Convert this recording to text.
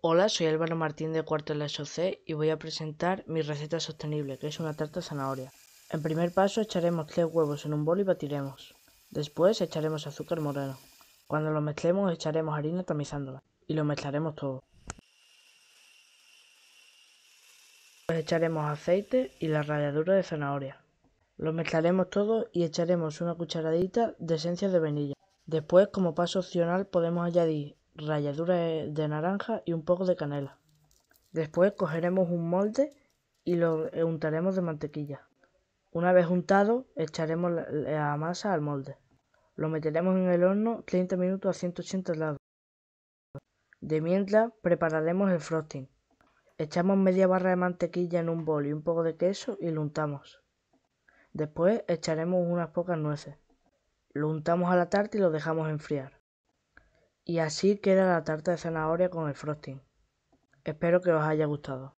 Hola, soy Álvaro Martín de cuarto de la SOC y voy a presentar mi receta sostenible, que es una tarta zanahoria. En primer paso echaremos tres huevos en un bol y batiremos. Después echaremos azúcar moreno. Cuando lo mezclemos echaremos harina tamizándola y lo mezclaremos todo. echaremos aceite y la ralladura de zanahoria. Lo mezclaremos todo y echaremos una cucharadita de esencia de vainilla. Después, como paso opcional, podemos añadir ralladura de naranja y un poco de canela. Después cogeremos un molde y lo untaremos de mantequilla. Una vez untado, echaremos la, masa al molde. Lo meteremos en el horno 30 minutos a 180 grados. De mientras, prepararemos el frosting. Echamos media barra de mantequilla en un bol y un poco de queso y lo untamos. Después echaremos unas pocas nueces. Lo untamos a la tarta y lo dejamos enfriar. Y así queda la tarta de zanahoria con el frosting. Espero que os haya gustado.